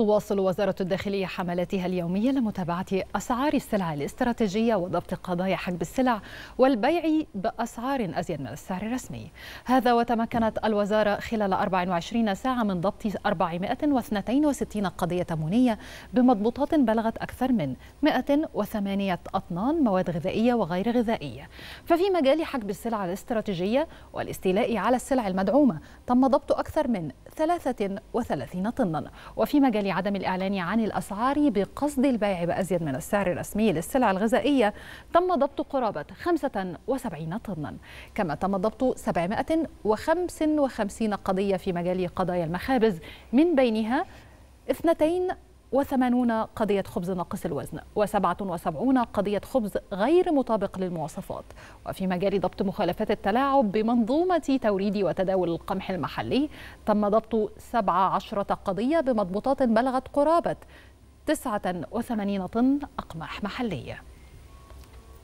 تواصل وزارة الداخلية حملاتها اليومية لمتابعة أسعار السلع الاستراتيجية وضبط قضايا حجب السلع والبيع بأسعار أزيد من السعر الرسمي هذا وتمكنت الوزارة خلال 24 ساعة من ضبط 462 قضية تمونية بمضبوطات بلغت أكثر من 108 أطنان مواد غذائية وغير غذائية ففي مجال حجب السلع الاستراتيجية والاستيلاء على السلع المدعومة تم ضبط أكثر من 33 طنا وفي مجال لعدم الإعلان عن الأسعار بقصد البيع بأزيد من السعر الرسمي للسلع الغذائية تم ضبط قرابة 75 طنا كما تم ضبط 755 قضية في مجال قضايا المخابز من بينها وثمانون قضية خبز ناقص الوزن وسبعة وسبعون قضية خبز غير مطابق للمواصفات وفي مجال ضبط مخالفات التلاعب بمنظومة توريد وتداول القمح المحلي تم ضبط سبعة عشرة قضية بمضبوطات بلغت قرابة 89 طن أقماح محلية